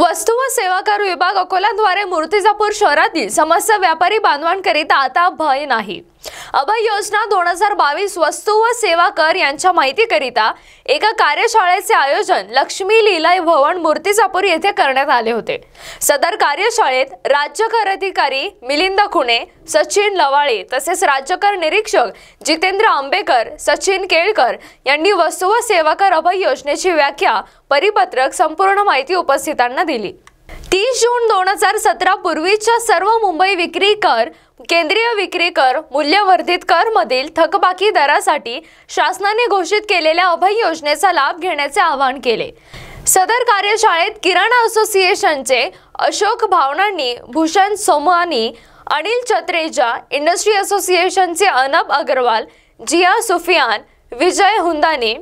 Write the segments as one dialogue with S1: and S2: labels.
S1: वस्तू व सेवा कर विभाग अकोलाद्वारे मूर्तिजापूर शहरातील समस्त व्यापारी बांधवांकरिता आता भय नाही अभय योजना दोन हजार बावीस वस्तू व सेवा कर यांच्या माहितीकरिता एका कार्यशाळेचे आयोजन लक्ष्मी लिलाय भवन मूर्तिजापूर येथे करण्यात आले होते सदर कार्यशाळेत राज्य कर अधिकारी मिलिंद खुणे सचिन लवाळे तसेच राज्य कर निरीक्षक जितेंद्र आंबेकर सचिन केळकर यांनी वस्तू व सेवा कर अभय योजनेची व्याख्या परिपत्रक संपूर्ण माहिती उपस्थितांना दिली तीस जून दोन हजार सतरा पूर्वीच्या सर्व मुंबई विक्री कर केंद्रीय विक्री कर मूल्यवर्धित कर मधील थकबाकी दरासाठी शासनाने घोषित केलेल्या अभय योजनेचा लाभ घेण्याचे आवाहन केले सदर कार्यशाळेत किराणा असोसिएशनचे अशोक भावनांनी भूषण सोमानी अनिल चत्रेजा इंडस्ट्री असोसिएशनचे अनब अग्रवाल जिया सुफियान विजय हुंदानी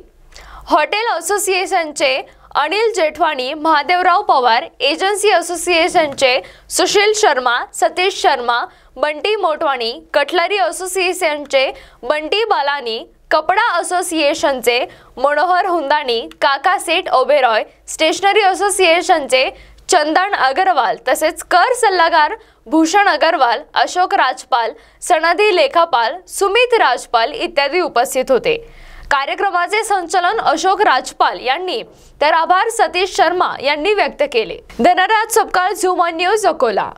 S1: हॉटेल असोसिएशनचे अनिल जेठवाणी महादेवराव पवार एजन्सी असोसिएशनचे सुशील शर्मा सतीश शर्मा बंटी मोटवाणी कटलरी असोसिएशनचे बंटी बालानी कपडा असोसिएशनचे मनोहर हुंदाणी काका सेठ ओबेरॉय स्टेशनरी असोसिएशनचे चंदन अगरवाल तसेच कर सल्लागार भूषण अगरवाल अशोक राजपाल सनदी लेखापाल सुमित राजपाल इत्यादी उपस्थित होते कार्यक्रमाचे संचलन अशोक राजपाल यांनी तर आभार सतीश शर्मा यांनी व्यक्त केले धनराज सपकाळ झुमान न्यूज अकोला